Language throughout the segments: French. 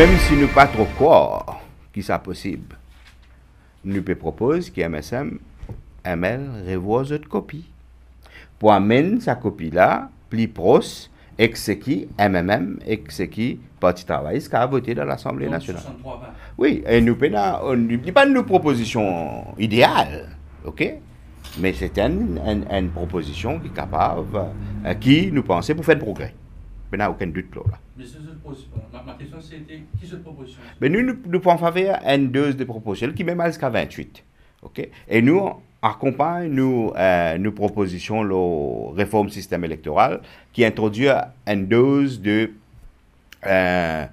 Même si nous pas trop quoi, qui ça possible, nous peut propose qui MSM ML revoie cette copie. Pour amener sa copie là, plus proche, ek MMM, et ce parti qui a voté dans l'Assemblée Nationale. Oui, et nous on pas pas une une ok? Mais c'est une proposition qui est capable, euh, qui nous pensait pour faire progrès n'a aucun doute là. Mais ma, question c'était qui se propose Mais nous, nous, pouvons faire une dose de proposition qui même jusqu'à 28. ok Et nous, on accompagne nous, euh, nos propositions, la réforme du système électoral qui introduit une dose de, euh,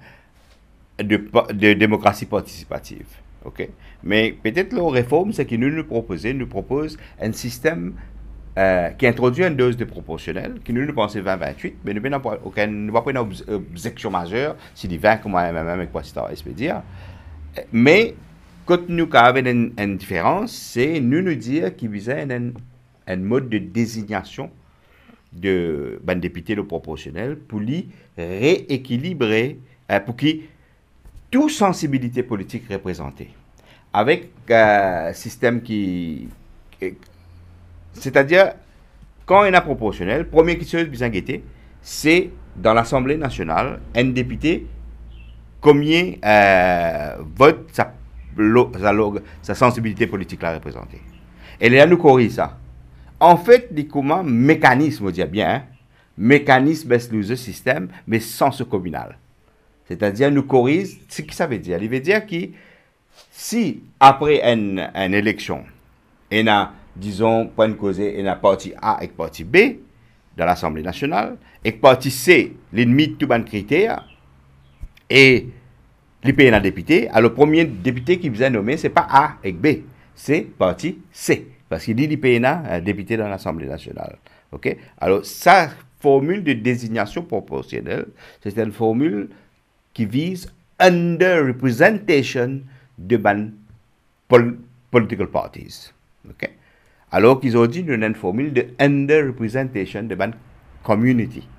de, démocratie participative. ok Mais peut-être la réforme, c'est que nous nous proposons, nous propose un système euh, qui introduit une dose de proportionnel, qui nous, nous pensons 20-28, mais nous n'avons pas une objection majeure, si les 20 comme MMM et quoi, peut dire. Mais, quand nous avons une, différence, c'est nous nous dire qu'il visait un, mode de désignation de ben, député le proportionnel pour lui rééquilibrer, euh, pour qui toute sensibilité politique représentée. Avec un euh, système qui c'est-à-dire, quand il y a proportionnel, premier question c'est dans l'Assemblée nationale, un député, combien euh, vote sa, sensibilité politique la représenter Et là, nous corrigeons ça. En fait, le mécanisme, on dit bien, hein, mécanisme le système, mais sans ce communal. C'est-à-dire, nous corrigeons ce que ça veut dire. Il veut dire que si, après une, une élection, il y disons, point de y et la partie A et partie B de l'Assemblée nationale, et partie C, l'ennemi de tout bon critère, et les pays député, alors le premier député qui vous a nommé, c'est pas A et B, c'est parti C, parce qu'il dit l'IPN un euh, député dans l'Assemblée nationale. OK Alors, sa formule de désignation proportionnelle, c'est une formule qui vise under-representation de ban political parties. OK alor ki zo di nanen fomil de ender reprezentasyon de ban komyuniti.